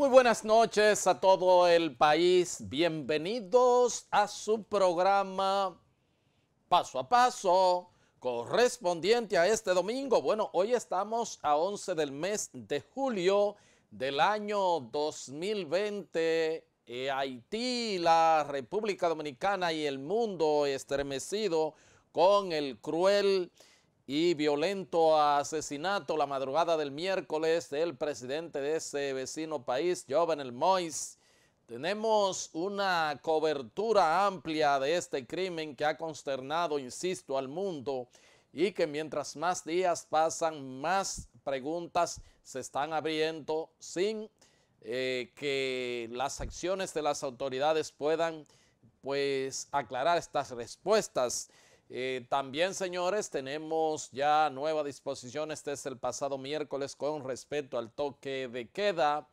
Muy buenas noches a todo el país. Bienvenidos a su programa Paso a Paso, correspondiente a este domingo. Bueno, hoy estamos a 11 del mes de julio del año 2020. Eh, Haití, la República Dominicana y el mundo estremecido con el cruel y violento asesinato la madrugada del miércoles del presidente de ese vecino país, Jovenel Mois. Tenemos una cobertura amplia de este crimen que ha consternado, insisto, al mundo y que mientras más días pasan, más preguntas se están abriendo sin eh, que las acciones de las autoridades puedan pues aclarar estas respuestas. Eh, también, señores, tenemos ya nueva disposición. Este es el pasado miércoles con respecto al toque de queda.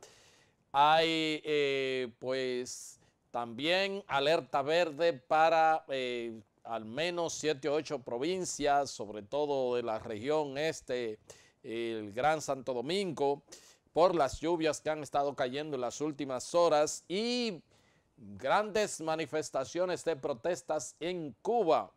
Hay, eh, pues, también alerta verde para eh, al menos siete o ocho provincias, sobre todo de la región este, el Gran Santo Domingo, por las lluvias que han estado cayendo en las últimas horas y grandes manifestaciones de protestas en Cuba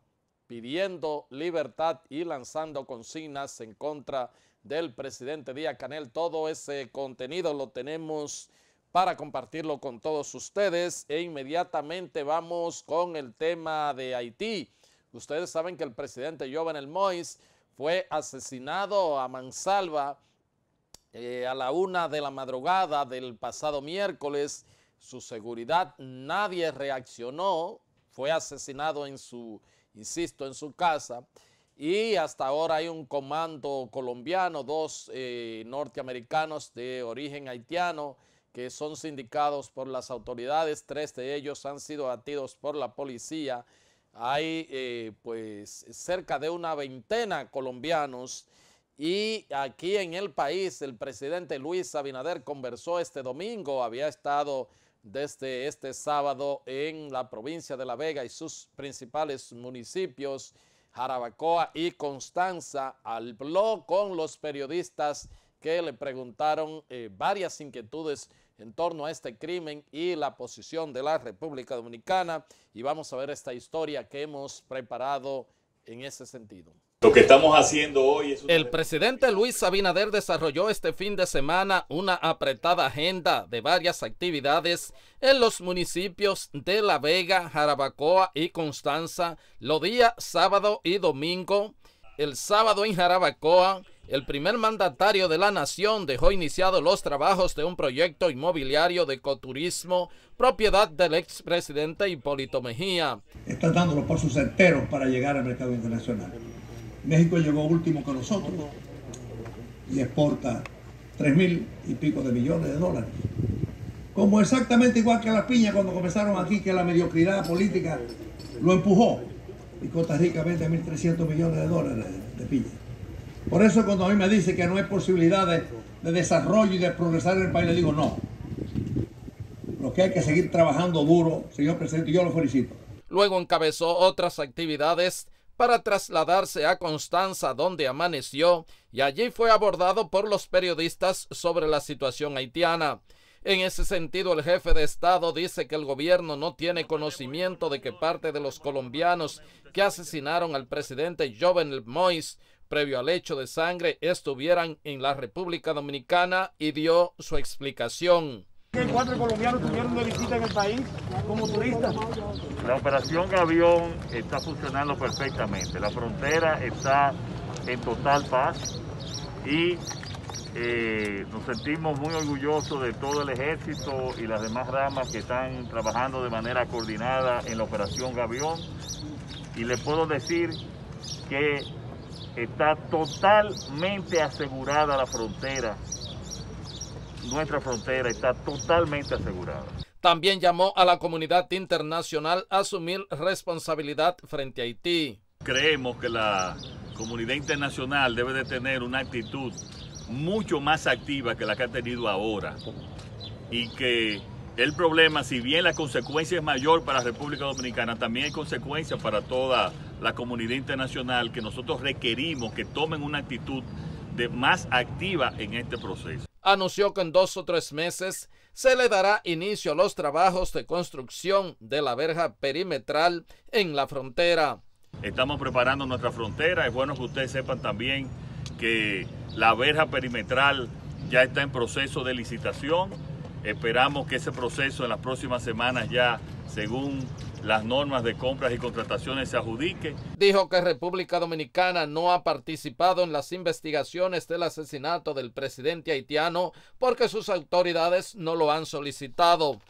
pidiendo libertad y lanzando consignas en contra del presidente Díaz Canel. Todo ese contenido lo tenemos para compartirlo con todos ustedes e inmediatamente vamos con el tema de Haití. Ustedes saben que el presidente Jovenel Mois fue asesinado a mansalva eh, a la una de la madrugada del pasado miércoles. Su seguridad, nadie reaccionó, fue asesinado en su insisto, en su casa. Y hasta ahora hay un comando colombiano, dos eh, norteamericanos de origen haitiano que son sindicados por las autoridades, tres de ellos han sido atidos por la policía. Hay eh, pues cerca de una veintena colombianos y aquí en el país el presidente Luis Abinader conversó este domingo, había estado desde este sábado en la provincia de La Vega y sus principales municipios, Jarabacoa y Constanza, habló con los periodistas que le preguntaron eh, varias inquietudes en torno a este crimen y la posición de la República Dominicana. Y vamos a ver esta historia que hemos preparado en ese sentido. Lo que estamos haciendo hoy es... El presidente Luis Abinader desarrolló este fin de semana una apretada agenda de varias actividades en los municipios de La Vega, Jarabacoa y Constanza, los días sábado y domingo. El sábado en Jarabacoa, el primer mandatario de la nación dejó iniciados los trabajos de un proyecto inmobiliario de ecoturismo, propiedad del expresidente Hipólito Mejía. Está dándolo por sus enteros para llegar al mercado internacional. México llegó último que nosotros y exporta 3 mil y pico de millones de dólares. Como exactamente igual que las piñas cuando comenzaron aquí, que la mediocridad política lo empujó. Y Costa Rica vende 1.300 millones de dólares de piñas. Por eso cuando a mí me dice que no hay posibilidades de, desarrollo y de progresar en el país, le digo no. Lo que hay que seguir trabajando duro, señor presidente, yo lo felicito. Luego encabezó otras actividades para trasladarse a Constanza donde amaneció y allí fue abordado por los periodistas sobre la situación haitiana. En ese sentido, el jefe de Estado dice que el gobierno no tiene conocimiento de que parte de los colombianos que asesinaron al presidente Jovenel Mois previo al hecho de sangre estuvieran en la República Dominicana y dio su explicación cuatro colombianos tuvieron una visita en el país como turistas. La operación Gavión está funcionando perfectamente. La frontera está en total paz y eh, nos sentimos muy orgullosos de todo el ejército y las demás ramas que están trabajando de manera coordinada en la operación Gavión. Y les puedo decir que está totalmente asegurada la frontera nuestra frontera está totalmente asegurada. También llamó a la comunidad internacional a asumir responsabilidad frente a Haití. Creemos que la comunidad internacional debe de tener una actitud mucho más activa que la que ha tenido ahora y que el problema, si bien la consecuencia es mayor para la República Dominicana, también hay consecuencias para toda la comunidad internacional que nosotros requerimos que tomen una actitud más activa en este proceso. Anunció que en dos o tres meses se le dará inicio a los trabajos de construcción de la verja perimetral en la frontera. Estamos preparando nuestra frontera. Es bueno que ustedes sepan también que la verja perimetral ya está en proceso de licitación. Esperamos que ese proceso en las próximas semanas ya, según las normas de compras y contrataciones se adjudiquen. Dijo que República Dominicana no ha participado en las investigaciones del asesinato del presidente haitiano porque sus autoridades no lo han solicitado.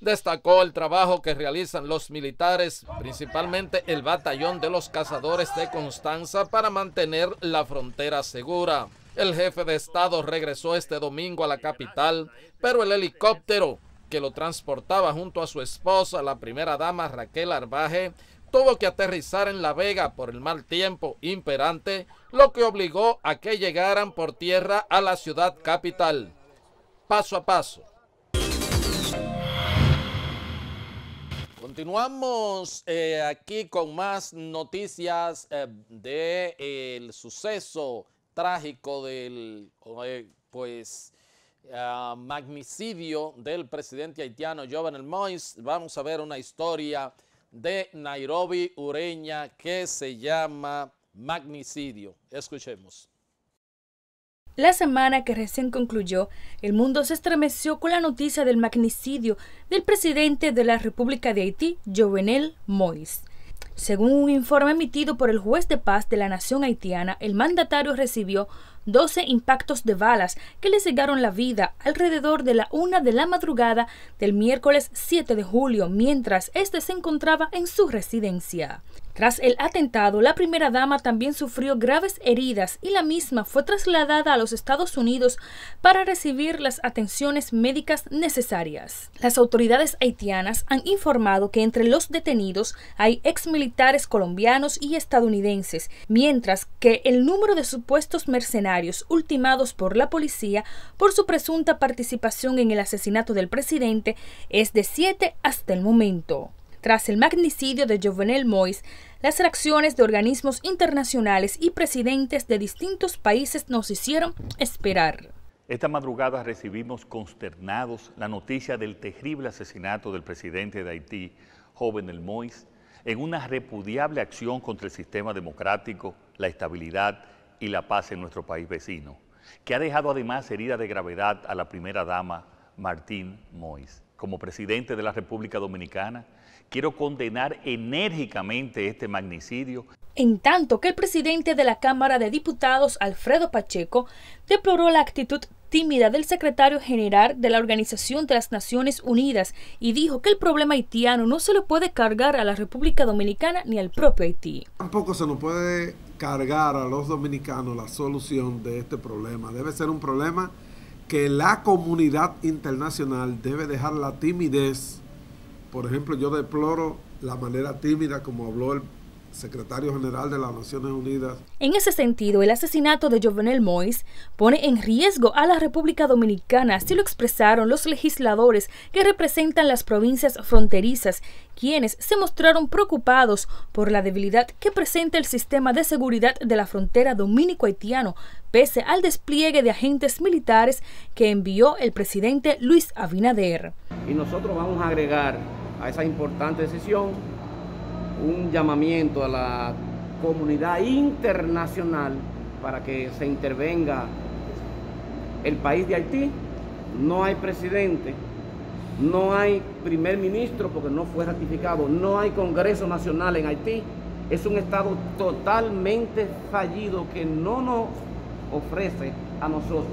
Destacó el trabajo que realizan los militares, principalmente el batallón de los cazadores de Constanza, para mantener la frontera segura. El jefe de Estado regresó este domingo a la capital, pero el helicóptero que lo transportaba junto a su esposa, la primera dama Raquel Arbaje, tuvo que aterrizar en La Vega por el mal tiempo imperante, lo que obligó a que llegaran por tierra a la ciudad capital. Paso a paso. Continuamos eh, aquí con más noticias del eh, de, suceso trágico del, eh, pues, Ah, magnicidio del presidente haitiano Jovenel Mois. vamos a ver una historia de Nairobi Ureña que se llama Magnicidio. Escuchemos. La semana que recién concluyó, el mundo se estremeció con la noticia del magnicidio del presidente de la República de Haití, Jovenel Moïse. Según un informe emitido por el juez de paz de la nación haitiana, el mandatario recibió 12 impactos de balas que le cegaron la vida alrededor de la una de la madrugada del miércoles 7 de julio, mientras éste se encontraba en su residencia. Tras el atentado, la primera dama también sufrió graves heridas y la misma fue trasladada a los Estados Unidos para recibir las atenciones médicas necesarias. Las autoridades haitianas han informado que entre los detenidos hay exmilitares colombianos y estadounidenses, mientras que el número de supuestos mercenarios ultimados por la policía por su presunta participación en el asesinato del presidente es de siete hasta el momento. Tras el magnicidio de Jovenel Mois, las reacciones de organismos internacionales y presidentes de distintos países nos hicieron esperar. Esta madrugada recibimos consternados la noticia del terrible asesinato del presidente de Haití, Jovenel Mois, en una repudiable acción contra el sistema democrático, la estabilidad y la paz en nuestro país vecino, que ha dejado además herida de gravedad a la primera dama, Martín Mois. Como presidente de la República Dominicana, Quiero condenar enérgicamente este magnicidio. En tanto que el presidente de la Cámara de Diputados, Alfredo Pacheco, deploró la actitud tímida del secretario general de la Organización de las Naciones Unidas y dijo que el problema haitiano no se le puede cargar a la República Dominicana ni al propio Haití. Tampoco se nos puede cargar a los dominicanos la solución de este problema. Debe ser un problema que la comunidad internacional debe dejar la timidez por ejemplo, yo deploro la manera tímida como habló el secretario general de las Naciones Unidas. En ese sentido, el asesinato de Jovenel Mois pone en riesgo a la República Dominicana, así lo expresaron los legisladores que representan las provincias fronterizas, quienes se mostraron preocupados por la debilidad que presenta el sistema de seguridad de la frontera dominico-haitiano, pese al despliegue de agentes militares que envió el presidente Luis Abinader. Y nosotros vamos a agregar a esa importante decisión, un llamamiento a la comunidad internacional para que se intervenga el país de Haití. No hay presidente, no hay primer ministro porque no fue ratificado, no hay Congreso Nacional en Haití. Es un Estado totalmente fallido que no nos ofrece a nosotros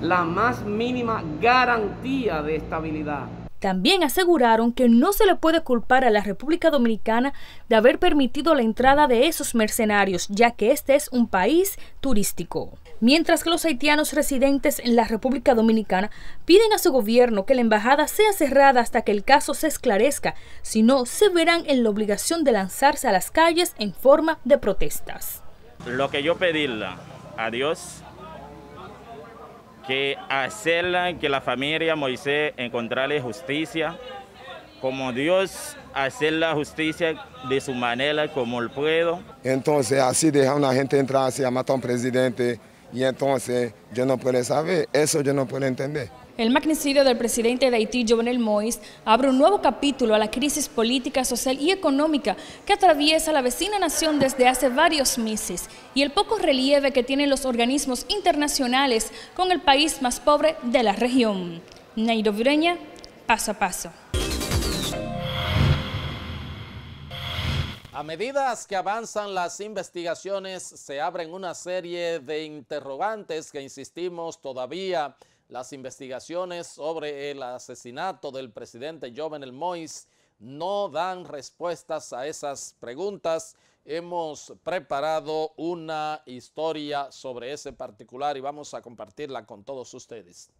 la más mínima garantía de estabilidad. También aseguraron que no se le puede culpar a la República Dominicana de haber permitido la entrada de esos mercenarios, ya que este es un país turístico. Mientras que los haitianos residentes en la República Dominicana piden a su gobierno que la embajada sea cerrada hasta que el caso se esclarezca, si no, se verán en la obligación de lanzarse a las calles en forma de protestas. Lo que yo pedirla a Dios que hacer que la familia Moisés encontrarle justicia, como Dios hacer la justicia de su manera, como el puedo. Entonces, así deja una gente entrar, se mata a un presidente, y entonces yo no puedo saber, eso yo no puedo entender. El magnicidio del presidente de Haití, Jovenel Moïse, abre un nuevo capítulo a la crisis política, social y económica que atraviesa la vecina nación desde hace varios meses y el poco relieve que tienen los organismos internacionales con el país más pobre de la región. Nairo Vireña, paso a paso. A medida que avanzan las investigaciones, se abren una serie de interrogantes que, insistimos, todavía las investigaciones sobre el asesinato del presidente Jovenel Mois no dan respuestas a esas preguntas. Hemos preparado una historia sobre ese particular y vamos a compartirla con todos ustedes.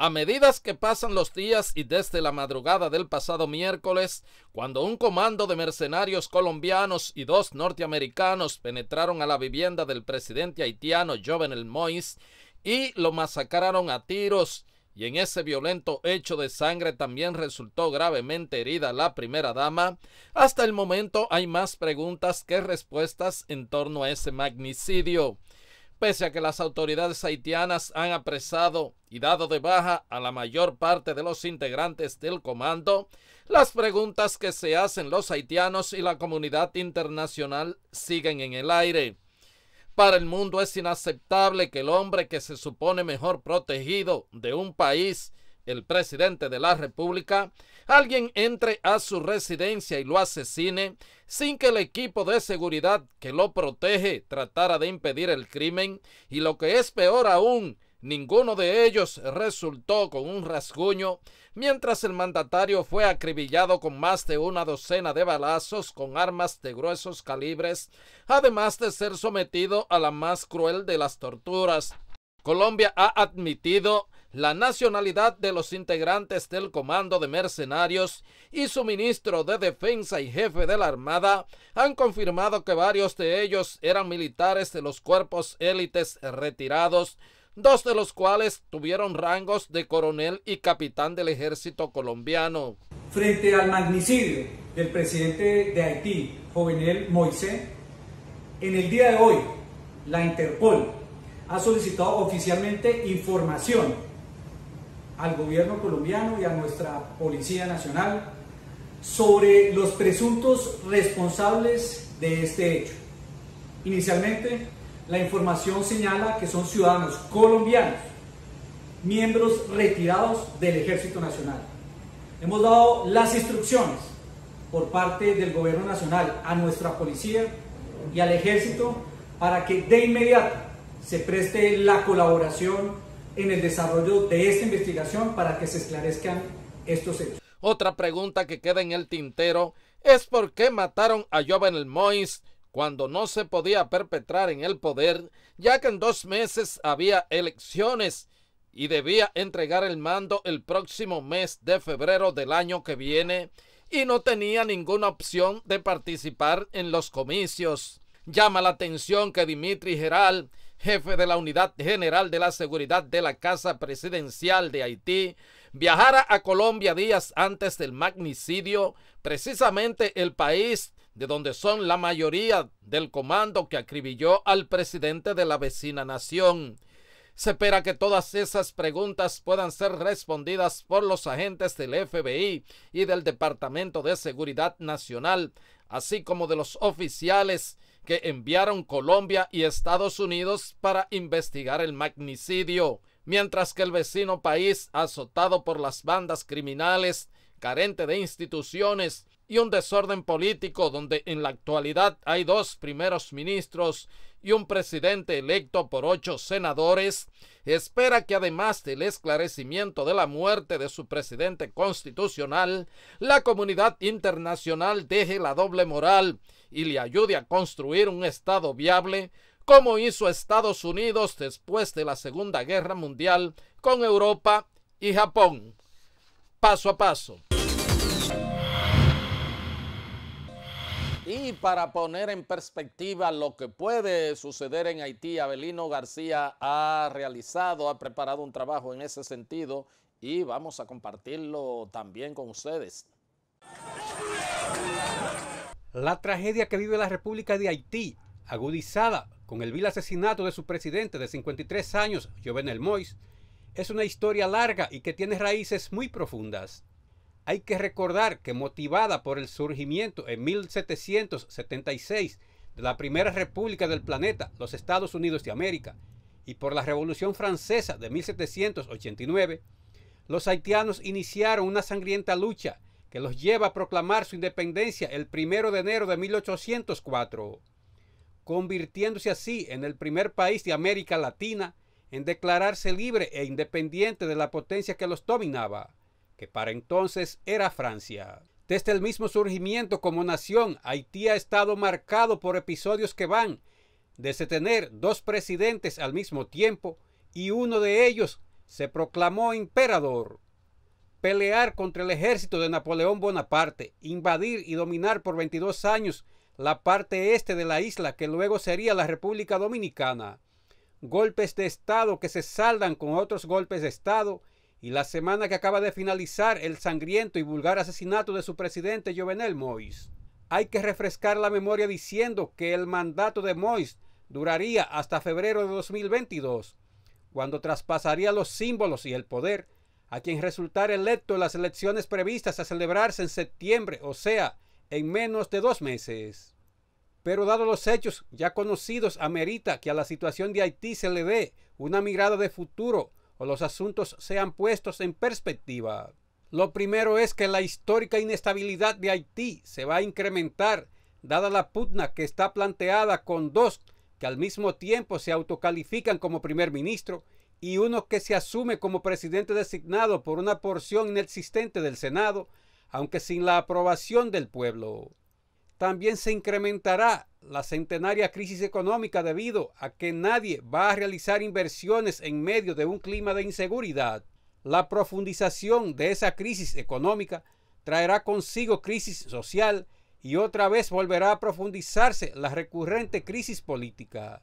A medida que pasan los días y desde la madrugada del pasado miércoles, cuando un comando de mercenarios colombianos y dos norteamericanos penetraron a la vivienda del presidente haitiano Jovenel Moïse, y lo masacraron a tiros. Y en ese violento hecho de sangre también resultó gravemente herida la primera dama. Hasta el momento hay más preguntas que respuestas en torno a ese magnicidio. Pese a que las autoridades haitianas han apresado y dado de baja a la mayor parte de los integrantes del comando, las preguntas que se hacen los haitianos y la comunidad internacional siguen en el aire. Para el mundo es inaceptable que el hombre que se supone mejor protegido de un país, el presidente de la República, alguien entre a su residencia y lo asesine sin que el equipo de seguridad que lo protege tratara de impedir el crimen y lo que es peor aún, Ninguno de ellos resultó con un rasguño, mientras el mandatario fue acribillado con más de una docena de balazos con armas de gruesos calibres, además de ser sometido a la más cruel de las torturas. Colombia ha admitido la nacionalidad de los integrantes del Comando de Mercenarios y su ministro de Defensa y jefe de la Armada han confirmado que varios de ellos eran militares de los cuerpos élites retirados dos de los cuales tuvieron rangos de coronel y capitán del ejército colombiano. Frente al magnicidio del presidente de Haití, Jovenel Moisés, en el día de hoy, la Interpol ha solicitado oficialmente información al gobierno colombiano y a nuestra Policía Nacional sobre los presuntos responsables de este hecho. Inicialmente, la información señala que son ciudadanos colombianos, miembros retirados del Ejército Nacional. Hemos dado las instrucciones por parte del Gobierno Nacional a nuestra policía y al Ejército para que de inmediato se preste la colaboración en el desarrollo de esta investigación para que se esclarezcan estos hechos. Otra pregunta que queda en el tintero es por qué mataron a Jovenel Mois cuando no se podía perpetrar en el poder, ya que en dos meses había elecciones y debía entregar el mando el próximo mes de febrero del año que viene, y no tenía ninguna opción de participar en los comicios. Llama la atención que Dimitri Geral, jefe de la Unidad General de la Seguridad de la Casa Presidencial de Haití, viajara a Colombia días antes del magnicidio, precisamente el país de donde son la mayoría del comando que acribilló al presidente de la vecina nación. Se espera que todas esas preguntas puedan ser respondidas por los agentes del FBI y del Departamento de Seguridad Nacional, así como de los oficiales que enviaron Colombia y Estados Unidos para investigar el magnicidio, mientras que el vecino país azotado por las bandas criminales carente de instituciones y un desorden político donde en la actualidad hay dos primeros ministros y un presidente electo por ocho senadores, espera que además del esclarecimiento de la muerte de su presidente constitucional, la comunidad internacional deje la doble moral y le ayude a construir un Estado viable, como hizo Estados Unidos después de la Segunda Guerra Mundial con Europa y Japón paso a paso. Y para poner en perspectiva lo que puede suceder en Haití, Abelino García ha realizado, ha preparado un trabajo en ese sentido y vamos a compartirlo también con ustedes. La tragedia que vive la República de Haití, agudizada con el vil asesinato de su presidente de 53 años, Jovenel Mois, es una historia larga y que tiene raíces muy profundas. Hay que recordar que motivada por el surgimiento en 1776 de la primera república del planeta, los Estados Unidos de América, y por la Revolución Francesa de 1789, los haitianos iniciaron una sangrienta lucha que los lleva a proclamar su independencia el 1 de enero de 1804, convirtiéndose así en el primer país de América Latina en declararse libre e independiente de la potencia que los dominaba, que para entonces era Francia. Desde el mismo surgimiento como nación, Haití ha estado marcado por episodios que van desde tener dos presidentes al mismo tiempo y uno de ellos se proclamó emperador. Pelear contra el ejército de Napoleón Bonaparte, invadir y dominar por 22 años la parte este de la isla que luego sería la República Dominicana golpes de Estado que se saldan con otros golpes de Estado y la semana que acaba de finalizar el sangriento y vulgar asesinato de su presidente Jovenel Mois. Hay que refrescar la memoria diciendo que el mandato de Mois duraría hasta febrero de 2022, cuando traspasaría los símbolos y el poder a quien resultara electo en las elecciones previstas a celebrarse en septiembre, o sea, en menos de dos meses. Pero dado los hechos ya conocidos, amerita que a la situación de Haití se le dé una mirada de futuro o los asuntos sean puestos en perspectiva. Lo primero es que la histórica inestabilidad de Haití se va a incrementar, dada la putna que está planteada con dos que al mismo tiempo se autocalifican como primer ministro y uno que se asume como presidente designado por una porción inexistente del Senado, aunque sin la aprobación del pueblo también se incrementará la centenaria crisis económica debido a que nadie va a realizar inversiones en medio de un clima de inseguridad. La profundización de esa crisis económica traerá consigo crisis social y otra vez volverá a profundizarse la recurrente crisis política.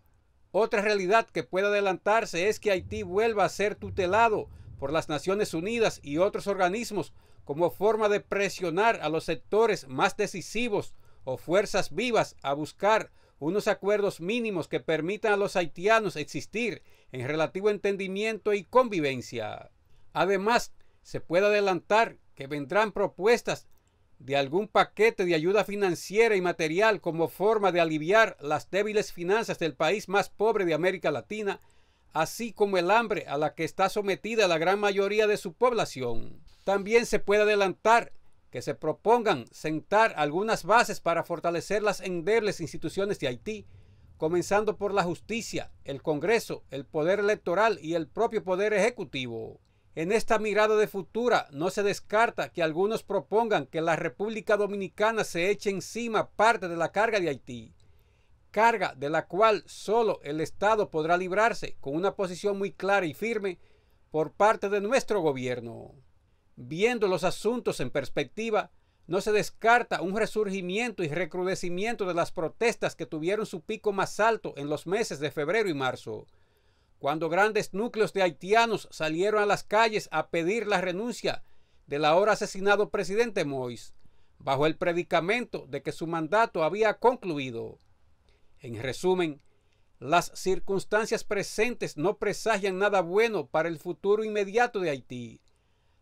Otra realidad que puede adelantarse es que Haití vuelva a ser tutelado por las Naciones Unidas y otros organismos como forma de presionar a los sectores más decisivos o fuerzas vivas a buscar unos acuerdos mínimos que permitan a los haitianos existir en relativo entendimiento y convivencia. Además, se puede adelantar que vendrán propuestas de algún paquete de ayuda financiera y material como forma de aliviar las débiles finanzas del país más pobre de América Latina, así como el hambre a la que está sometida la gran mayoría de su población. También se puede adelantar que se propongan sentar algunas bases para fortalecer las endebles instituciones de Haití, comenzando por la justicia, el Congreso, el Poder Electoral y el propio Poder Ejecutivo. En esta mirada de futura no se descarta que algunos propongan que la República Dominicana se eche encima parte de la carga de Haití, carga de la cual solo el Estado podrá librarse con una posición muy clara y firme por parte de nuestro gobierno viendo los asuntos en perspectiva, no se descarta un resurgimiento y recrudecimiento de las protestas que tuvieron su pico más alto en los meses de febrero y marzo, cuando grandes núcleos de haitianos salieron a las calles a pedir la renuncia del ahora asesinado presidente Moïse, bajo el predicamento de que su mandato había concluido. En resumen, las circunstancias presentes no presagian nada bueno para el futuro inmediato de Haití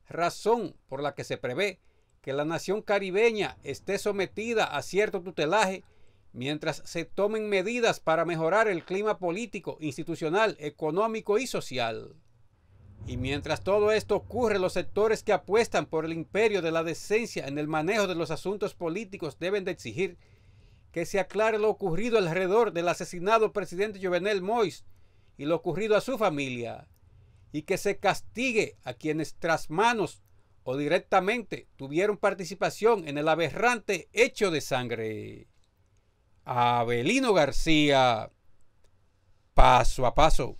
razón por la que se prevé que la nación caribeña esté sometida a cierto tutelaje mientras se tomen medidas para mejorar el clima político, institucional, económico y social. Y mientras todo esto ocurre, los sectores que apuestan por el imperio de la decencia en el manejo de los asuntos políticos deben de exigir que se aclare lo ocurrido alrededor del asesinado presidente Jovenel Mois y lo ocurrido a su familia y que se castigue a quienes tras manos o directamente tuvieron participación en el aberrante hecho de sangre. Abelino García, paso a paso.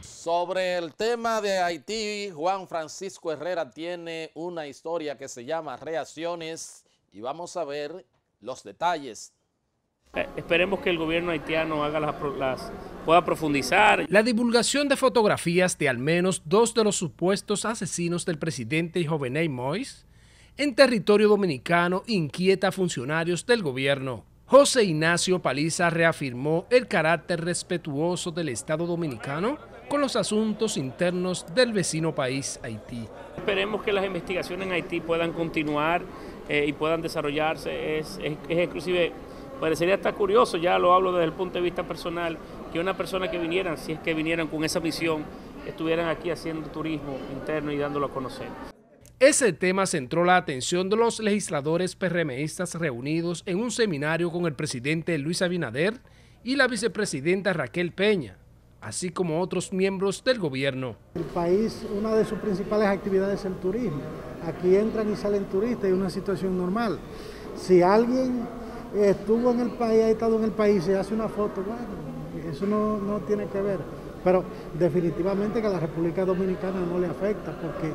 Sobre el tema de Haití, Juan Francisco Herrera tiene una historia que se llama Reacciones y vamos a ver los detalles eh, esperemos que el gobierno haitiano pueda profundizar. La divulgación de fotografías de al menos dos de los supuestos asesinos del presidente Jovenel Mois en territorio dominicano inquieta a funcionarios del gobierno. José Ignacio Paliza reafirmó el carácter respetuoso del Estado dominicano con los asuntos internos del vecino país Haití. Esperemos que las investigaciones en Haití puedan continuar eh, y puedan desarrollarse. Es, es, es Parecería hasta curioso, ya lo hablo desde el punto de vista personal, que una persona que vinieran, si es que vinieran con esa misión, estuvieran aquí haciendo turismo interno y dándolo a conocer. Ese tema centró la atención de los legisladores PRMistas reunidos en un seminario con el presidente Luis Abinader y la vicepresidenta Raquel Peña, así como otros miembros del gobierno. El país, una de sus principales actividades es el turismo. Aquí entran y salen turistas es una situación normal. Si alguien estuvo en el país, ha estado en el país, se hace una foto, bueno, eso no, tiene que ver. Pero definitivamente que a la República Dominicana no le afecta porque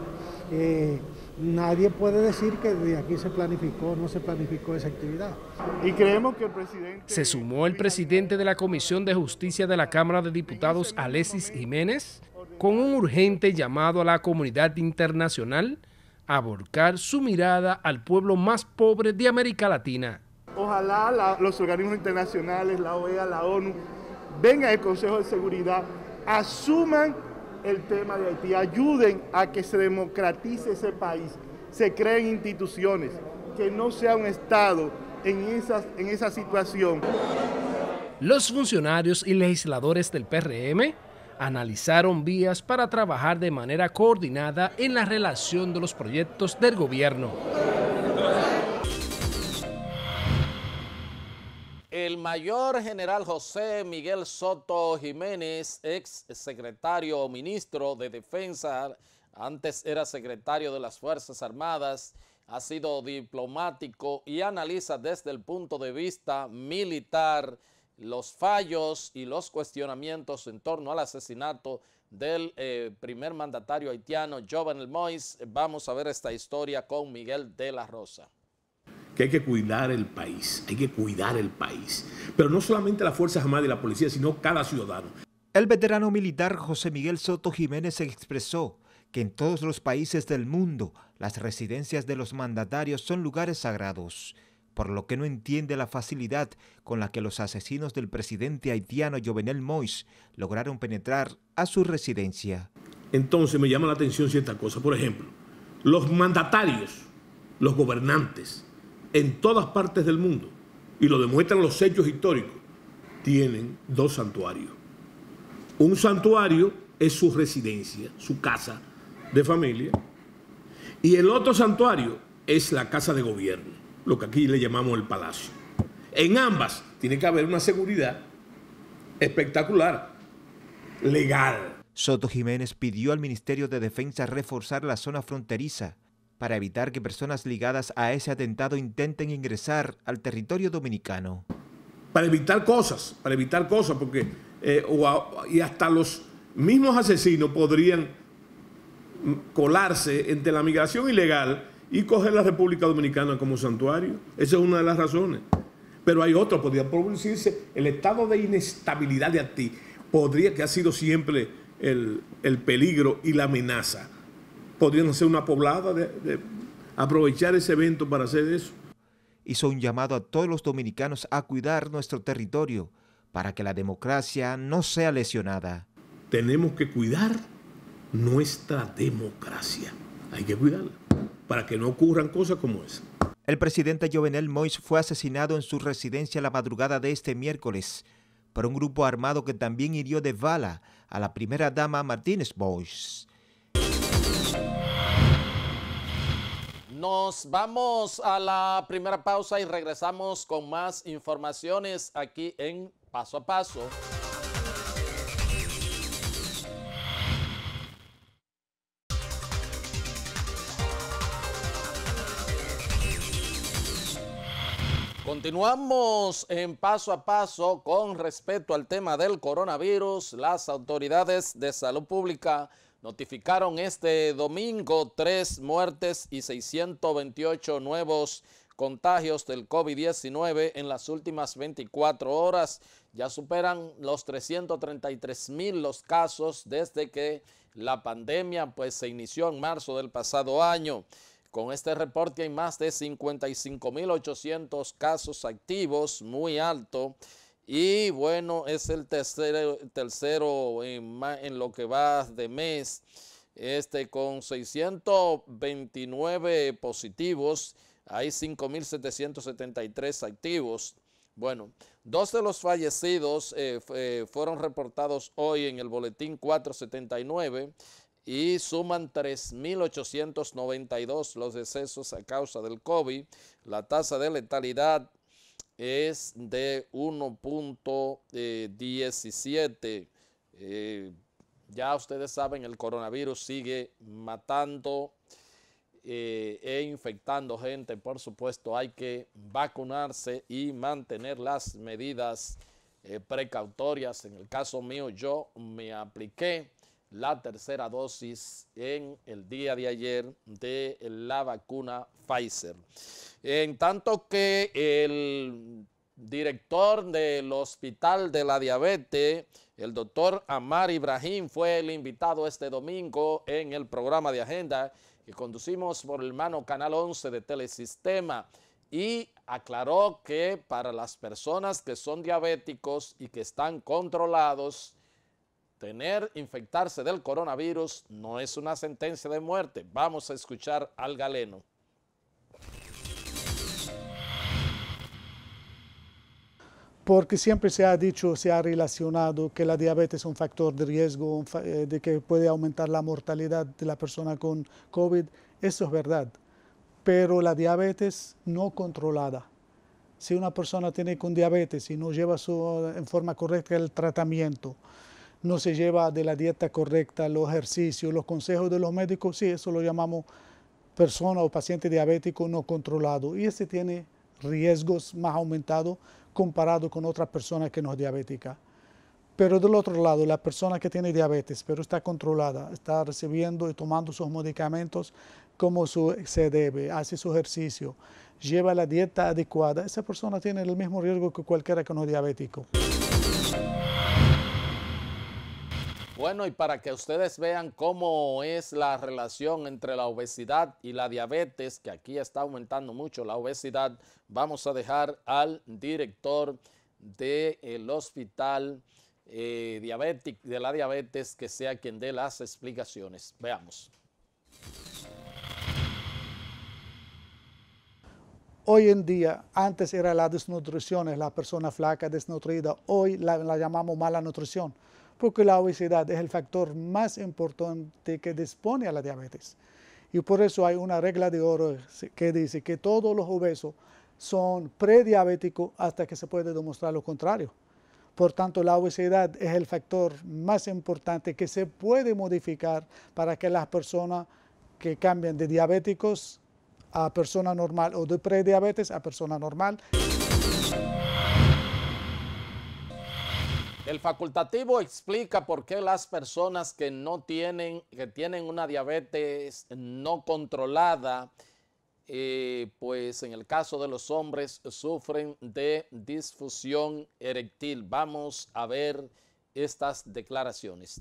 eh, nadie puede decir que de aquí se planificó, o no se planificó esa actividad. Y creemos que el presidente... Se sumó el presidente de la Comisión de Justicia de la Cámara de Diputados, Alexis Jiménez, con un urgente llamado a la comunidad internacional a volcar su mirada al pueblo más pobre de América Latina Ojalá los organismos internacionales, la OEA, la ONU, vengan al Consejo de Seguridad, asuman el tema de Haití, ayuden a que se democratice ese país, se creen instituciones, que no sea un Estado en esa situación. Los funcionarios y legisladores del PRM analizaron vías para trabajar de manera coordinada en la relación de los proyectos del gobierno. El mayor general José Miguel Soto Jiménez, ex secretario o ministro de Defensa, antes era secretario de las Fuerzas Armadas, ha sido diplomático y analiza desde el punto de vista militar los fallos y los cuestionamientos en torno al asesinato del eh, primer mandatario haitiano Jovenel Mois. Vamos a ver esta historia con Miguel de la Rosa que hay que cuidar el país, hay que cuidar el país. Pero no solamente las Fuerzas Armadas y la policía, sino cada ciudadano. El veterano militar José Miguel Soto Jiménez expresó que en todos los países del mundo las residencias de los mandatarios son lugares sagrados, por lo que no entiende la facilidad con la que los asesinos del presidente haitiano Jovenel Mois lograron penetrar a su residencia. Entonces me llama la atención cierta cosa. Por ejemplo, los mandatarios, los gobernantes, en todas partes del mundo, y lo demuestran los hechos históricos, tienen dos santuarios. Un santuario es su residencia, su casa de familia, y el otro santuario es la casa de gobierno, lo que aquí le llamamos el palacio. En ambas tiene que haber una seguridad espectacular, legal. Soto Jiménez pidió al Ministerio de Defensa reforzar la zona fronteriza para evitar que personas ligadas a ese atentado intenten ingresar al territorio dominicano. Para evitar cosas, para evitar cosas, porque eh, y hasta los mismos asesinos podrían mm, colarse entre la migración ilegal y coger la República Dominicana como santuario. Esa es una de las razones. Pero hay otra, podría producirse el estado de inestabilidad de ti, podría que ha sido siempre el peligro y la amenaza podrían hacer una poblada, de, aprovechar ese evento para hacer eso. Hizo un llamado a todos los dominicanos a cuidar nuestro territorio para que la democracia no sea lesionada. Tenemos que cuidar nuestra democracia. Hay que cuidarla para que no ocurran cosas como esa. El presidente Jovenel Mois fue asesinado en su residencia la madrugada de este miércoles por un grupo armado que también hirió de bala a la primera dama Martínez Bois. Nos vamos a la primera pausa y regresamos con más informaciones aquí en Paso a Paso. Continuamos en paso a paso con respecto al tema del coronavirus. Las autoridades de salud pública notificaron este domingo tres muertes y 628 nuevos contagios del COVID-19 en las últimas 24 horas. Ya superan los 333 mil los casos desde que la pandemia pues, se inició en marzo del pasado año. Con este reporte hay más de 55.800 casos activos, muy alto. Y bueno, es el tercero, tercero en, lo que va de mes, este con 629 positivos, hay 5.773 activos. Bueno, dos de los fallecidos eh, eh, fueron reportados hoy en el boletín 479 y suman 3.892 los decesos a causa del COVID. La tasa de letalidad es de 1.17. Eh, ya ustedes saben, el coronavirus sigue matando eh, e infectando gente. Por supuesto, hay que vacunarse y mantener las medidas eh, precautorias. En el caso mío, yo me apliqué la tercera dosis en el día de ayer de la vacuna Pfizer. En tanto que el director del Hospital de la Diabetes, el doctor Amar Ibrahim, fue el invitado este domingo en el programa de agenda que conducimos por el mano Canal 11 de Telesistema y aclaró que para las personas que son diabéticos y que están controlados, tener, infectarse del coronavirus no es una sentencia de muerte. Vamos a escuchar al galeno porque siempre se ha dicho, se ha relacionado que la diabetes es un factor de riesgo, eh, de que puede aumentar la mortalidad de la persona con COVID. Eso es verdad, pero la diabetes no controlada. Si una persona tiene con diabetes y no lleva su, eh, en forma correcta el tratamiento, no se lleva de la dieta correcta, los ejercicios, los consejos de los médicos, sí, eso lo llamamos persona o paciente diabético no controlado. Y ese tiene riesgos más aumentados comparado con otra persona que no es diabética. Pero del otro lado, la persona que tiene diabetes, pero está controlada, está recibiendo y tomando sus medicamentos como se debe, hace su ejercicio, lleva la dieta adecuada, esa persona tiene el mismo riesgo que cualquiera que no es diabético. Bueno, y para que ustedes vean cómo es la relación entre la obesidad y la diabetes, que aquí está aumentando mucho la obesidad, vamos a dejar al director del hospital eh, de la diabetes que sea quien dé las explicaciones. Veamos. Hoy en día, antes era la desnutrición, es la persona flaca, desnutrida, hoy la llamamos mala nutrición porque la obesidad es el factor más importante que dispone a la diabetes. Y por eso hay una regla de oro que dice que todos los obesos son prediabéticos hasta que se puede demostrar lo contrario. Por tanto, la obesidad es el factor más importante que se puede modificar para que las personas que cambian de diabéticos a personas normal o de prediabetes a personas normal. El facultativo explica por qué las personas que no tienen, que tienen una diabetes no controlada, eh, pues en el caso de los hombres sufren de disfusión eréctil. Vamos a ver estas declaraciones.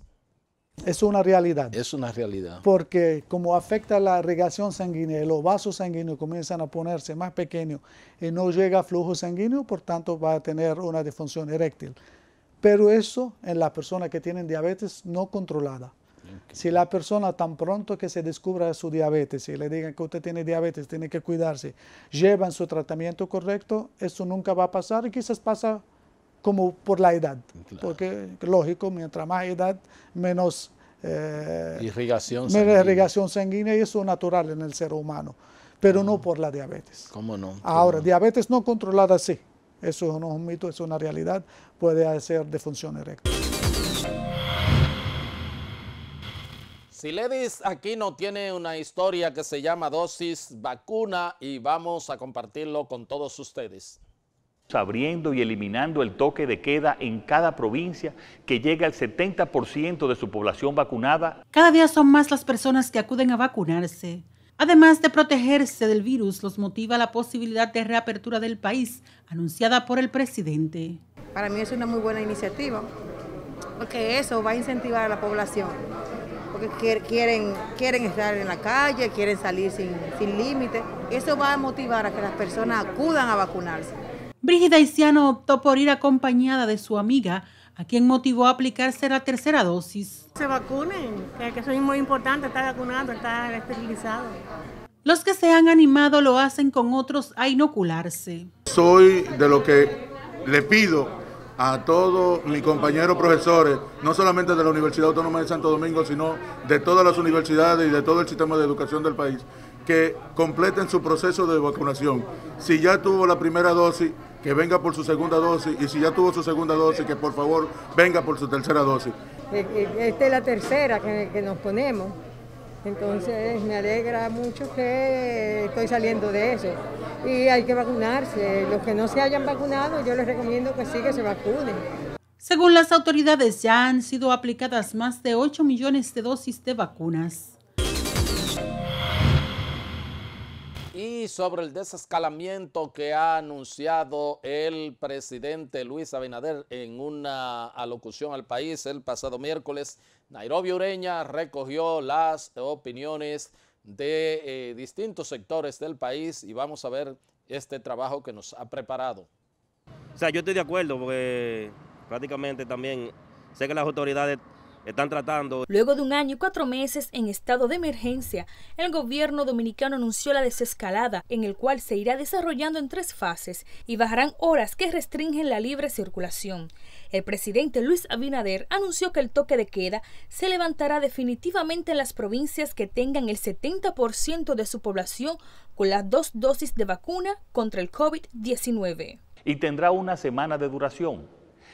Es una realidad. Es una realidad. Porque como afecta la irrigación sanguínea, los vasos sanguíneos comienzan a ponerse más pequeños y no llega flujo sanguíneo, por tanto va a tener una disfunción eréctil. Pero eso en las personas que tienen diabetes no controlada. Si la persona tan pronto que se descubra su diabetes, y le digan que usted tiene diabetes, tiene que cuidarse, llevan su tratamiento correcto, eso nunca va a pasar y quizás pasa como por la edad. Porque, lógico, mientras más edad, menos eh, irrigación, sanguínea. irrigación sanguínea y eso es natural en el ser humano, pero no, ah. por la diabetes. ¿Cómo no? Ahora, diabetes no controlada sí. Eso no es un mito, es una realidad, puede hacer de función erecta. Si aquí no tiene una historia que se llama dosis vacuna y vamos a compartirlo con todos ustedes. Abriendo y eliminando el toque de queda en cada provincia que llega al 70% de su población vacunada. Cada día son más las personas que acuden a vacunarse. Además de protegerse del virus, los motiva la posibilidad de reapertura del país anunciada por el presidente. Para mí es una muy buena iniciativa, porque eso va a incentivar a la población, porque quieren, quieren estar en la calle, quieren salir sin, sin límite. Eso va a motivar a que las personas acudan a vacunarse. Brígida Isiano optó por ir acompañada de su amiga a quien motivó a aplicarse la tercera dosis. Se vacunen, que eso es muy importante, estar vacunado, estar esterilizado. Los que se han animado lo hacen con otros a inocularse. Soy de lo que le pido a todos mis compañeros profesores, no solamente de la Universidad Autónoma de Santo Domingo, sino de todas las universidades y de todo el sistema de educación del país, que completen su proceso de vacunación. Si ya tuvo la primera dosis, que venga por su segunda dosis y si ya tuvo su segunda dosis, que por favor venga por su tercera dosis. Eh, eh, esta es la tercera que, nos ponemos, entonces me alegra mucho que estoy saliendo de eso. Y hay que vacunarse, los que no se hayan vacunado yo les recomiendo que sí que se vacunen. Según las autoridades ya han sido aplicadas más de 8 millones de dosis de vacunas. y sobre el desescalamiento que ha anunciado el presidente Luis Abinader en una alocución al país el pasado miércoles, Nairobi Ureña recogió las opiniones de eh, distintos sectores del país y vamos a ver este trabajo que nos ha preparado. O sea, yo estoy de acuerdo porque prácticamente también sé que las autoridades están tratando. Luego de un año y cuatro meses en estado de emergencia, el gobierno dominicano anunció la desescalada, en el cual se irá desarrollando en tres fases y bajarán horas que restringen la libre circulación. El presidente Luis Abinader anunció que el toque de queda se levantará definitivamente en las provincias que tengan el 70% de su población con las dos dosis de vacuna contra el COVID-19. Y tendrá una semana de duración.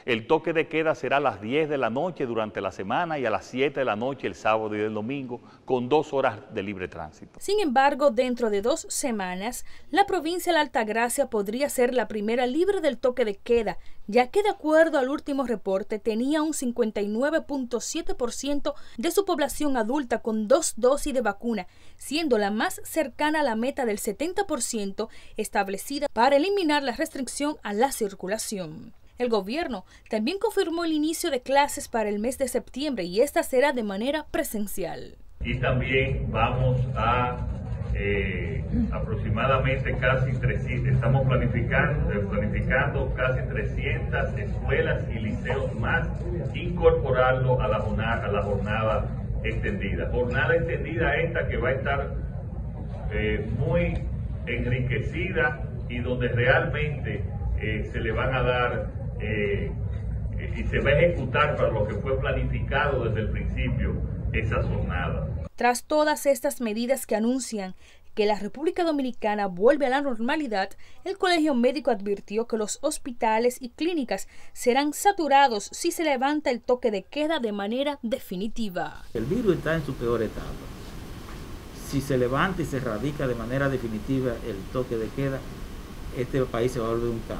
El toque de queda será a las 10 de la noche durante la semana y a las 7 de la noche el sábado y el domingo, con dos horas de libre tránsito. Sin embargo, dentro de dos semanas, la provincia de la Altagracia podría ser la primera libre del toque de queda, ya que de acuerdo al último reporte tenía un 59.7% de su población adulta con dos dosis de vacuna, siendo la más cercana a la meta del 70% establecida para eliminar la restricción a la circulación. El gobierno también confirmó el inicio de clases para el mes de septiembre y esta será de manera presencial. Y también vamos a eh, aproximadamente casi 300, estamos planificando, eh, planificando casi 300 escuelas y liceos más, incorporarlo a la jornada, la jornada extendida. Jornada extendida esta que va a estar eh, muy enriquecida y donde realmente se le van a dar eh, y se va a ejecutar para lo que fue planificado desde el principio esa jornada. Tras todas estas medidas que anuncian que la República Dominicana vuelve a la normalidad, el Colegio Médico advirtió que los hospitales y clínicas serán saturados si se levanta el toque de queda de manera definitiva. El virus está en su peor etapa. Si se levanta y se erradica de manera definitiva el toque de queda, este país se va a volver un caos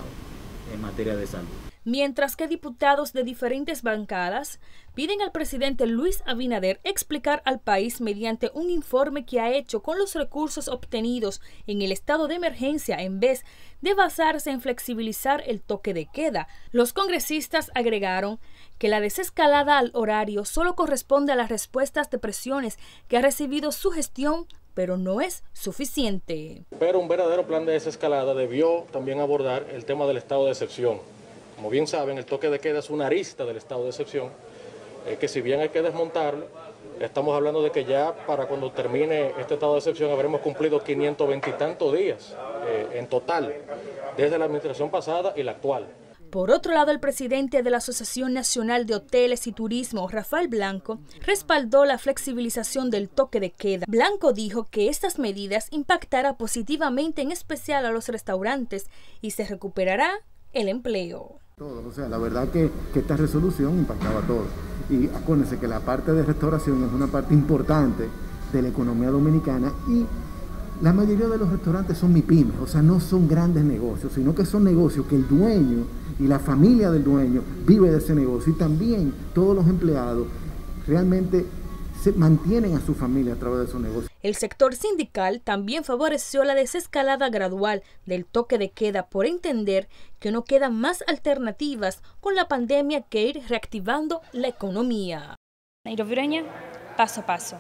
en materia de salud mientras que diputados de diferentes bancadas piden al presidente Luis Abinader explicar al país mediante un informe que ha hecho con los recursos obtenidos en el estado de emergencia en vez de basarse en flexibilizar el toque de queda. Los congresistas agregaron que la desescalada al horario solo corresponde a las respuestas de presiones que ha recibido su gestión pero no es suficiente. Pero un verdadero plan de desescalada debió también abordar el tema del estado de excepción, como bien saben, el toque de queda es una arista del estado de excepción, eh, que si bien hay que desmontarlo, estamos hablando de que ya para cuando termine este estado de excepción habremos cumplido 520 y tantos días eh, en total, desde la administración pasada y la actual. Por otro lado, el presidente de la Asociación Nacional de Hoteles y Turismo, Rafael Blanco, respaldó la flexibilización del toque de queda. Blanco dijo que estas medidas impactará positivamente en especial a los restaurantes y se recuperará el empleo o sea, la verdad que, esta resolución impactaba a todos. Y acuérdense que la parte de restauración es una parte importante de la economía dominicana y la mayoría de los restaurantes son MIPIMES, o sea, no son grandes negocios, sino que son negocios que el dueño y la familia del dueño vive de ese negocio y también todos los empleados realmente se mantienen a su familia a través de su negocio. El sector sindical también favoreció la desescalada gradual del toque de queda por entender que no quedan más alternativas con la pandemia que ir reactivando la economía. Nairo Vireña, paso a paso.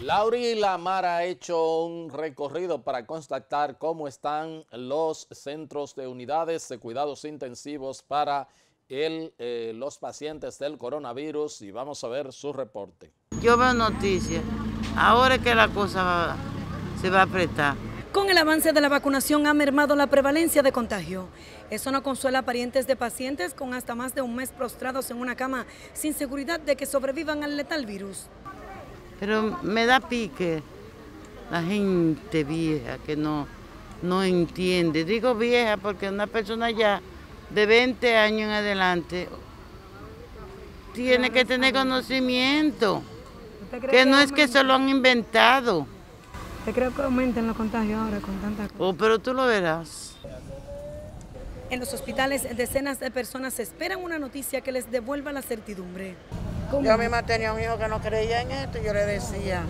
Lauri Lamar ha hecho un recorrido para constatar cómo están los centros de unidades de cuidados intensivos para el, eh, los pacientes del coronavirus y vamos a ver su reporte. Yo veo noticias. Ahora que la cosa se va a apretar. Con el avance de la vacunación ha mermado la prevalencia de contagio. Eso no consuela a parientes de pacientes con hasta más de un mes prostrados en una cama sin seguridad de que sobrevivan al letal virus. Pero me da pique la gente vieja que no, no entiende. Digo vieja porque una persona ya de 20 años en adelante tiene que tener conocimiento, que no es que se lo han inventado. Te creo que aumenten los contagios ahora con tanta Oh, pero tú lo verás. En los hospitales, decenas de personas esperan una noticia que les devuelva la certidumbre. Yo misma tenía un hijo que no creía en esto y yo le decía,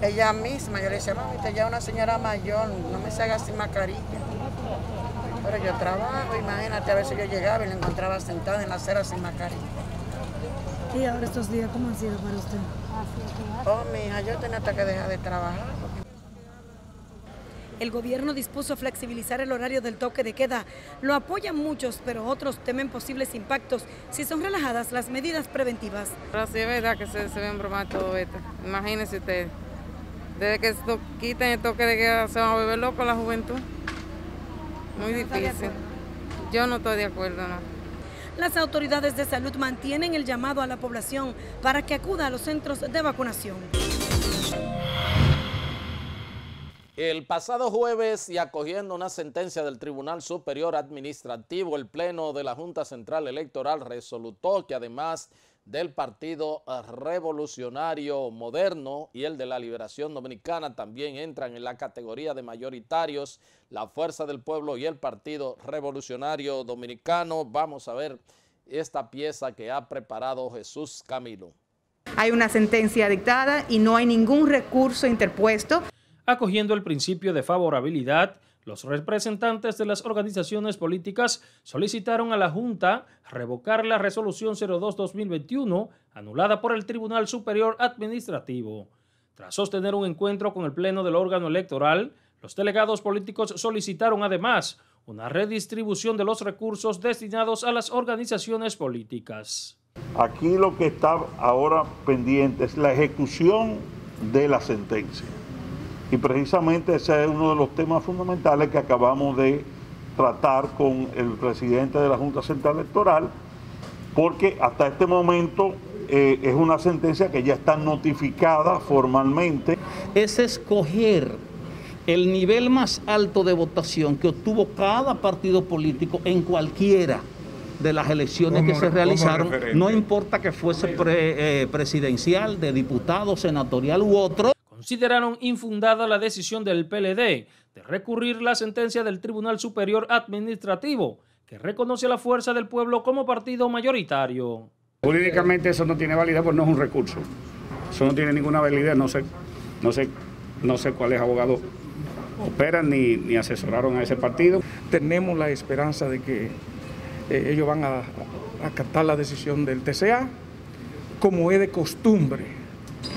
ella misma, yo le decía, mamita, ya una señora mayor, no me se haga más mascarilla. Pero yo trabajo, imagínate, a veces yo llegaba y la encontraba sentada en la acera sin mascarilla. ¿Y ahora estos días cómo han sido para usted? Oh, mija, yo tenía hasta que dejar de trabajar. El gobierno dispuso flexibilizar el horario del toque de queda. Lo apoyan muchos, pero otros temen posibles impactos si son relajadas las medidas preventivas. Pero sí es verdad que se, se ven bromas todo esto. Imagínense ustedes. Desde que quiten el toque de queda se van a volver locos la juventud muy difícil. Yo no estoy de acuerdo, no. Las autoridades de salud mantienen el llamado a la población para que acuda a los centros de vacunación. El pasado jueves y acogiendo una sentencia del Tribunal Superior Administrativo, el Pleno de la Junta Central Electoral resolutó que además del Partido Revolucionario Moderno y el de la Liberación Dominicana también entran en la categoría de mayoritarios, la Fuerza del Pueblo y el Partido Revolucionario Dominicano. Vamos a ver esta pieza que ha preparado Jesús Camilo. Hay una sentencia dictada y no hay ningún recurso interpuesto. Acogiendo el principio de favorabilidad, los representantes de las organizaciones políticas solicitaron a la Junta revocar la resolución 02-2021 anulada por el Tribunal Superior Administrativo. Tras sostener un encuentro con el Pleno del órgano electoral, los delegados políticos solicitaron además una redistribución de los recursos destinados a las organizaciones políticas. Aquí lo que está ahora pendiente es la ejecución de la sentencia. Y precisamente ese es uno de los temas fundamentales que acabamos de tratar con el presidente de la Junta Central Electoral, porque hasta este momento eh, es una sentencia que ya está notificada formalmente. Es escoger el nivel más alto de votación que obtuvo cada partido político en cualquiera de las elecciones que se realizaron, no importa que fuese eh, presidencial, de diputado, senatorial u otro consideraron infundada la decisión del PLD de recurrir la sentencia del Tribunal Superior Administrativo, que reconoce a la fuerza del pueblo como partido mayoritario. Jurídicamente eso no tiene validez porque no es un recurso. Eso no tiene ninguna validez, no sé, no sé, no sé cuáles abogados operan ni, asesoraron a ese partido. Tenemos la esperanza de que eh, ellos van a acatar la decisión del TCA, como es de costumbre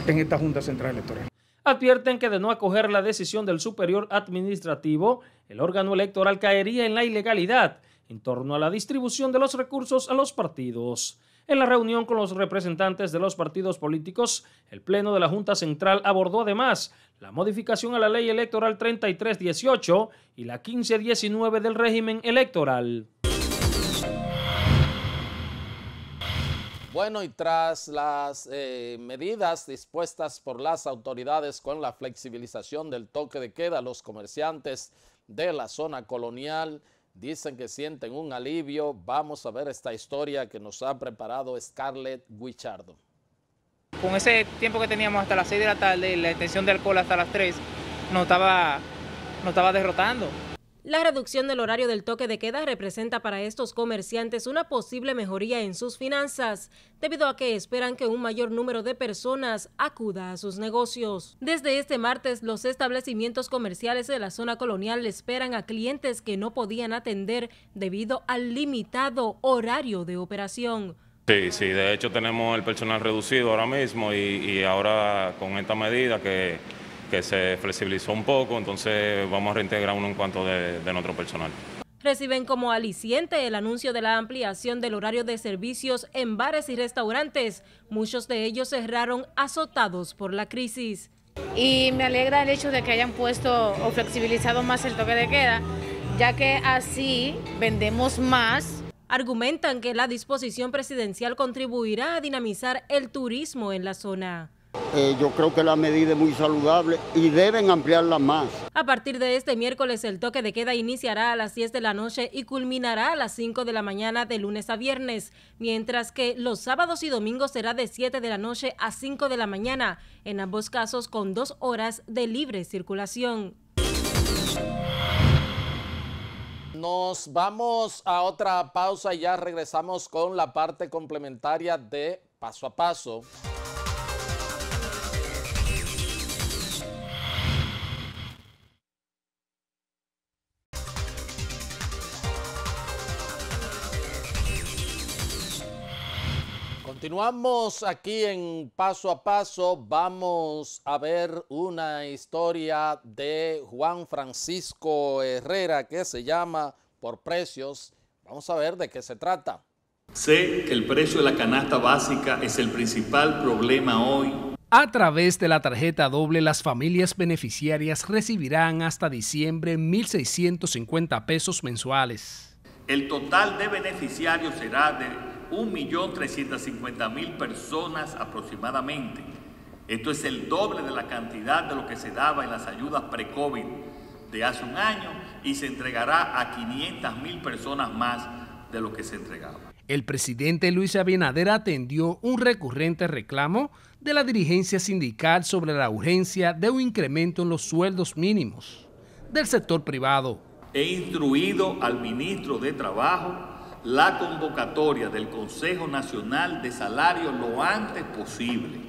en esta Junta Central Electoral advierten que de no acoger la decisión del superior administrativo, el órgano electoral caería en la ilegalidad en torno a la distribución de los recursos a los partidos. En la reunión con los representantes de los partidos políticos, el Pleno de la Junta Central abordó además la modificación a la Ley Electoral 3318 y la 1519 del régimen electoral. Bueno, y tras las eh, medidas dispuestas por las autoridades con la flexibilización del toque de queda, los comerciantes de la zona colonial dicen que sienten un alivio. Vamos a ver esta historia que nos ha preparado Scarlett Guichardo. Con ese tiempo que teníamos hasta las 6 de la tarde, la extensión de alcohol hasta las 3, estaba, nos estaba derrotando. La reducción del horario del toque de queda representa para estos comerciantes una posible mejoría en sus finanzas, debido a que esperan que un mayor número de personas acuda a sus negocios. Desde este martes, los establecimientos comerciales de la zona colonial esperan a clientes que no podían atender debido al limitado horario de operación. Sí, sí, de hecho tenemos el personal reducido ahora mismo y, ahora con esta medida que que se flexibilizó un poco, entonces vamos a reintegrar uno en cuanto de, nuestro personal reciben como aliciente el anuncio de la ampliación del horario de servicios en bares y restaurantes. Muchos de ellos cerraron azotados por la crisis. Y me alegra el hecho de que hayan puesto o flexibilizado más el toque de queda, ya que así vendemos más. Argumentan que la disposición presidencial contribuirá a dinamizar el turismo en la zona. Eh, yo creo que la medida es muy saludable y deben ampliarla más. A partir de este miércoles el toque de queda iniciará a las 10 de la noche y culminará a las 5 de la mañana de lunes a viernes, mientras que los sábados y domingos será de 7 de la noche a 5 de la mañana, en ambos casos con dos horas de libre circulación. Nos vamos a otra pausa y ya regresamos con la parte complementaria de Paso a Paso. Continuamos aquí en Paso a Paso. Vamos a ver una historia de Juan Francisco Herrera que se llama Por Precios. Vamos a ver de qué se trata. Sé que el precio de la canasta básica es el principal problema hoy a través de la tarjeta doble, las familias beneficiarias recibirán hasta diciembre 1.650 pesos mensuales. El total de beneficiarios será de 1.350.000 personas aproximadamente. Esto es el doble de la cantidad de lo que se daba en las ayudas pre-COVID de hace un año y se entregará a 500.000 personas más de lo que se entregaba. El presidente Luis Abinader atendió un recurrente reclamo de la dirigencia sindical sobre la urgencia de un incremento en los sueldos mínimos del sector privado. He instruido al ministro de Trabajo la convocatoria del Consejo Nacional de Salarios lo antes posible.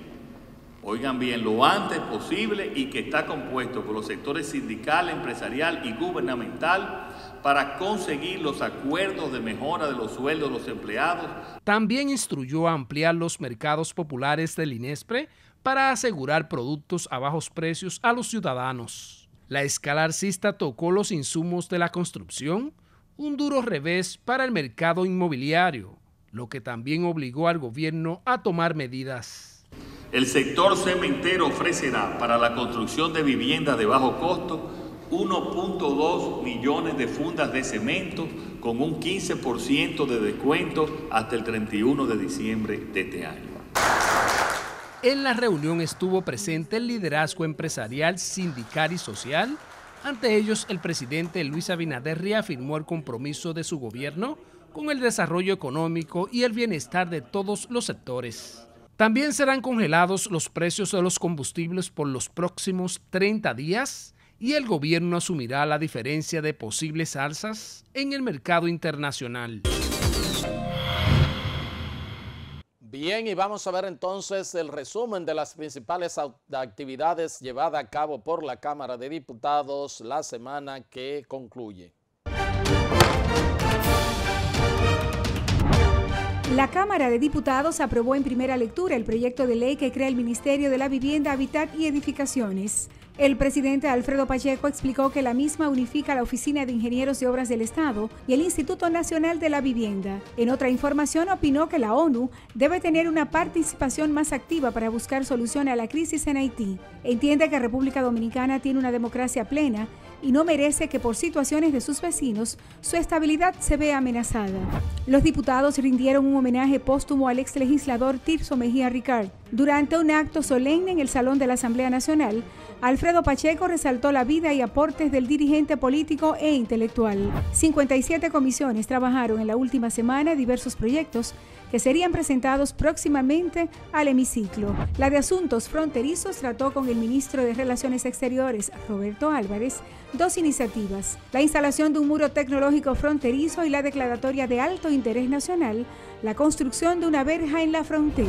Oigan bien, lo antes posible y que está compuesto por los sectores sindical, empresarial y gubernamental para conseguir los acuerdos de mejora de los sueldos de los empleados. También instruyó a ampliar los mercados populares del INESPRE para asegurar productos a bajos precios a los ciudadanos. La escalarcista tocó los insumos de la construcción, un duro revés para el mercado inmobiliario, lo que también obligó al gobierno a tomar medidas. El sector cementero ofrecerá para la construcción de viviendas de bajo costo 1.2 millones de fundas de cemento con un 15% de descuento hasta el 31 de diciembre de este año. En la reunión estuvo presente el liderazgo empresarial, sindical y social ante ellos, el presidente Luis Abinader reafirmó el compromiso de su gobierno con el desarrollo económico y el bienestar de todos los sectores. También serán congelados los precios de los combustibles por los próximos 30 días y el gobierno asumirá la diferencia de posibles alzas en el mercado internacional. Bien, y vamos a ver entonces el resumen de las principales actividades llevadas a cabo por la Cámara de Diputados la semana que concluye. La Cámara de Diputados aprobó en primera lectura el proyecto de ley que crea el Ministerio de la Vivienda, Habitat y Edificaciones. El presidente Alfredo Pacheco explicó que la misma unifica la Oficina de Ingenieros de Obras del Estado y el Instituto Nacional de la Vivienda. En otra información opinó que la ONU debe tener una participación más activa para buscar solución a la crisis en Haití. Entiende que República Dominicana tiene una democracia plena y no merece que por situaciones de sus vecinos su estabilidad se vea amenazada. Los diputados rindieron un homenaje póstumo al ex legislador Tirso Mejía Ricard durante un acto solemne en el Salón de la Asamblea Nacional Alfredo Pacheco resaltó la vida y aportes del dirigente político e intelectual. 57 comisiones trabajaron en la última semana diversos proyectos que serían presentados próximamente al hemiciclo. La de Asuntos Fronterizos trató con el ministro de Relaciones Exteriores, Roberto Álvarez, dos iniciativas, la instalación de un muro tecnológico fronterizo y la declaratoria de alto interés nacional, la construcción de una verja en la frontera.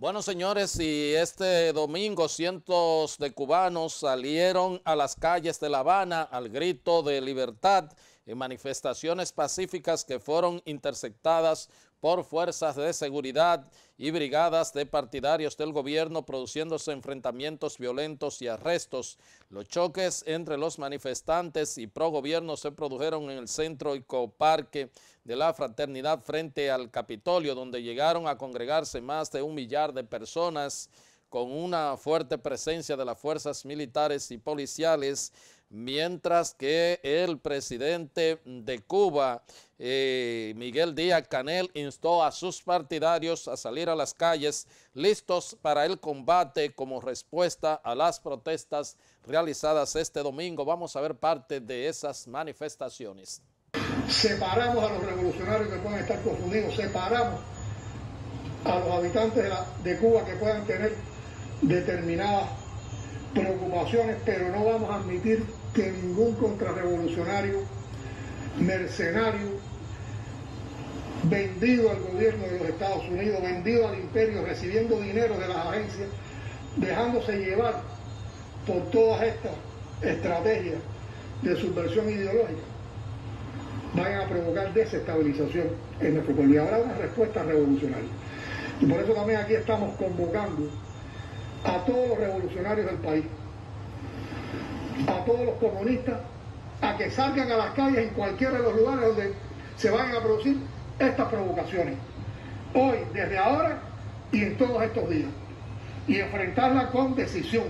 Bueno, señores, y este domingo cientos de cubanos salieron a las calles de La Habana al grito de libertad en manifestaciones pacíficas que fueron interceptadas por fuerzas de seguridad y brigadas de partidarios del gobierno produciéndose enfrentamientos violentos y arrestos. Los choques entre los manifestantes y progobierno se produjeron en el centro y coparque de la Fraternidad frente al Capitolio, donde llegaron a congregarse más de un millar de personas con una fuerte presencia de las fuerzas militares y policiales, mientras que el presidente de Cuba eh, Miguel Díaz Canel instó a sus partidarios a salir a las calles listos para el combate como respuesta a las protestas realizadas este domingo. Vamos a ver parte de esas manifestaciones. Separamos a los revolucionarios que puedan estar confundidos, separamos a los habitantes de Cuba que puedan tener determinadas preocupaciones, pero no vamos a admitir que ningún contrarrevolucionario mercenario vendido al gobierno de los Estados Unidos, vendido al imperio, recibiendo dinero de las agencias, dejándose llevar por todas estas estrategias de subversión ideológica, van a provocar desestabilización en nuestro pueblo. Y habrá una respuesta revolucionaria. Y por eso también aquí estamos convocando a todos los revolucionarios del país, a todos los comunistas, a que salgan a las calles en cualquiera de los lugares donde se vayan a producir estas provocaciones, hoy, desde ahora y en todos estos días, y enfrentarla con decisión.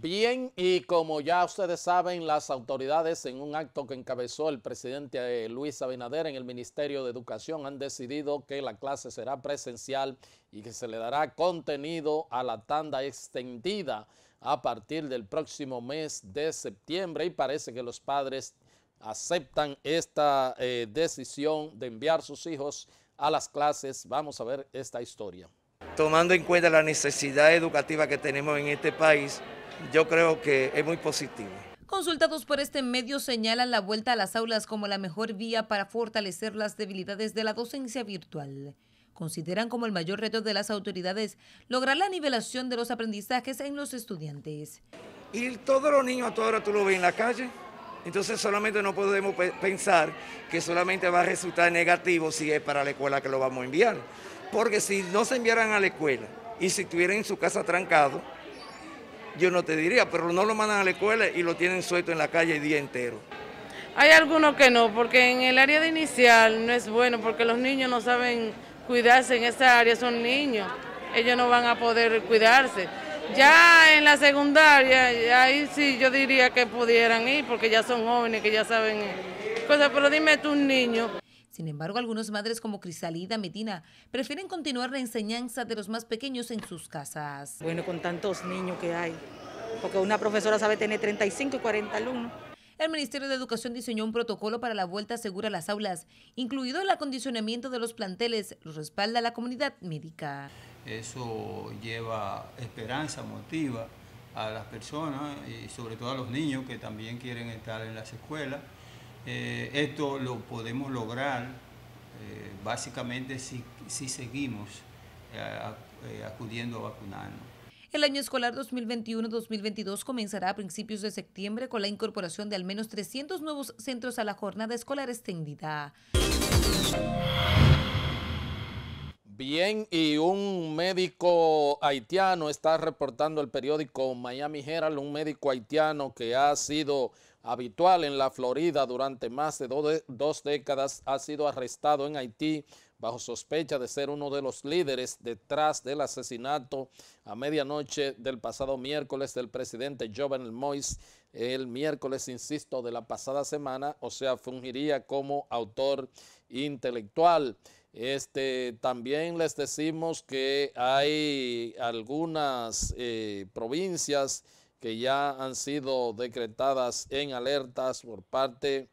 Bien, y como ya ustedes saben, las autoridades en un acto que encabezó el presidente eh, Luis Abinader en el Ministerio de Educación han decidido que la clase será presencial y que se le dará contenido a la tanda extendida a partir del próximo mes de septiembre y parece que los padres aceptan esta eh, decisión de enviar sus hijos a las clases. Vamos a ver esta historia. Tomando en cuenta la necesidad educativa que tenemos en este país, yo creo que es muy positivo. Consultados por este medio señalan la vuelta a las aulas como la mejor vía para fortalecer las debilidades de la docencia virtual consideran como el mayor reto de las autoridades lograr la nivelación de los aprendizajes en los estudiantes. Y todos los niños, a toda hora tú lo ves en la calle, entonces solamente no podemos pensar que solamente va a resultar negativo si es para la escuela que lo vamos a enviar. Porque si no se enviaran a la escuela y si estuvieran en su casa trancado, yo no te diría, pero no lo mandan a la escuela y lo tienen suelto en la calle el día entero. Hay algunos que no, porque en el área de inicial no es bueno, porque los niños no saben cuidarse en esa área son niños, ellos no van a poder cuidarse. Ya en la secundaria, ahí sí yo diría que pudieran ir, porque ya son jóvenes, que ya saben cosas, pero dime tú un niño. Sin embargo, algunas madres como Crisalida Medina prefieren continuar la enseñanza de los más pequeños en sus casas. Bueno, con tantos niños que hay, porque una profesora sabe tener 35 y 40 alumnos el Ministerio de Educación diseñó un protocolo para la vuelta segura a las aulas, incluido el acondicionamiento de los planteles, lo respalda la comunidad médica. Eso lleva esperanza, motiva a las personas y sobre todo a los niños que también quieren estar en las escuelas. Eh, esto lo podemos lograr eh, básicamente si, seguimos eh, acudiendo a vacunarnos. El año escolar 2021-2022 comenzará a principios de septiembre con la incorporación de al menos 300 nuevos centros a la jornada escolar extendida. Bien, y un médico haitiano está reportando el periódico Miami Herald, un médico haitiano que ha sido habitual en la Florida durante más de dos décadas, ha sido arrestado en Haití bajo sospecha de ser uno de los líderes detrás del asesinato a medianoche del pasado miércoles del presidente Jovenel Mois, el miércoles, insisto, de la pasada semana, o sea, fungiría como autor intelectual. Este, también les decimos que hay algunas eh, provincias que ya han sido decretadas en alertas por parte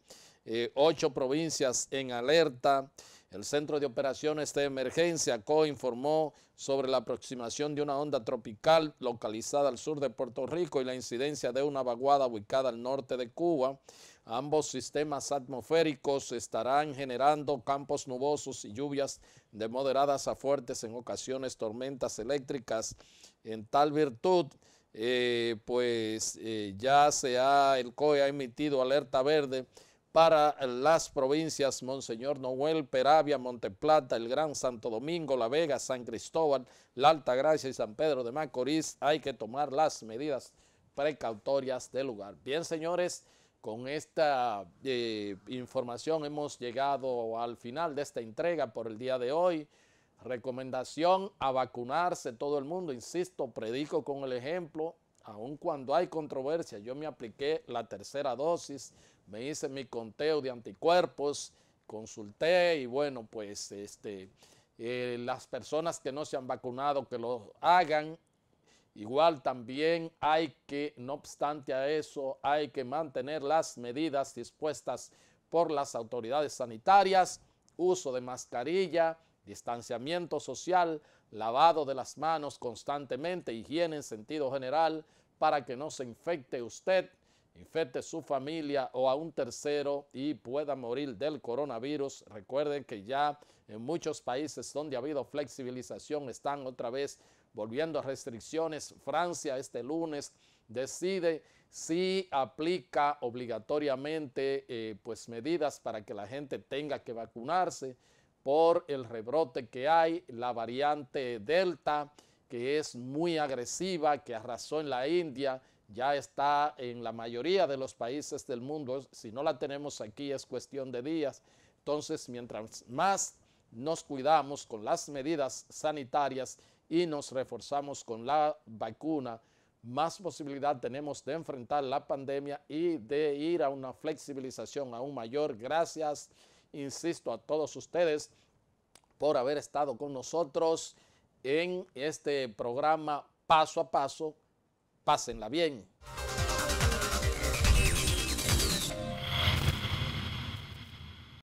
eh, ocho provincias en alerta. El Centro de Operaciones de Emergencia CO informó sobre la aproximación de una onda tropical localizada al sur de Puerto Rico y la incidencia de una vaguada ubicada al norte de Cuba. Ambos sistemas atmosféricos estarán generando campos nubosos y lluvias de moderadas a fuertes, en ocasiones tormentas eléctricas. En tal virtud, eh, pues eh, ya se ha, el COE ha emitido alerta verde para las provincias Monseñor Noel, Peravia, Monteplata, El Gran Santo Domingo, La Vega, San Cristóbal, La Altagracia y San Pedro de Macorís, hay que tomar las medidas precautorias del lugar. Bien, señores, con esta eh, información hemos llegado al final de esta entrega por el día de hoy. Recomendación a vacunarse todo el mundo, insisto, predico con el ejemplo, aun cuando hay controversia, yo me apliqué la tercera dosis, me hice mi conteo de anticuerpos, consulté y bueno, pues este, eh, las personas que no se han vacunado que lo hagan. Igual también hay que, no obstante a eso, hay que mantener las medidas dispuestas por las autoridades sanitarias, uso de mascarilla, distanciamiento social, lavado de las manos constantemente, higiene en sentido general, para que no se infecte usted, infecte su familia o a un tercero y pueda morir del coronavirus. Recuerden que ya en muchos países donde ha habido flexibilización están otra vez volviendo a restricciones. Francia este lunes decide si aplica obligatoriamente eh, pues medidas para que la gente tenga que vacunarse por el rebrote que hay, la variante Delta, que es muy agresiva, que arrasó en la India, ya está en la mayoría de los países del mundo. Si no la tenemos aquí es cuestión de días. Entonces, mientras más nos cuidamos con las medidas sanitarias y nos reforzamos con la vacuna, más posibilidad tenemos de enfrentar la pandemia y de ir a una flexibilización aún mayor gracias insisto, a todos ustedes por haber estado con nosotros en este programa paso a paso. Pásenla bien.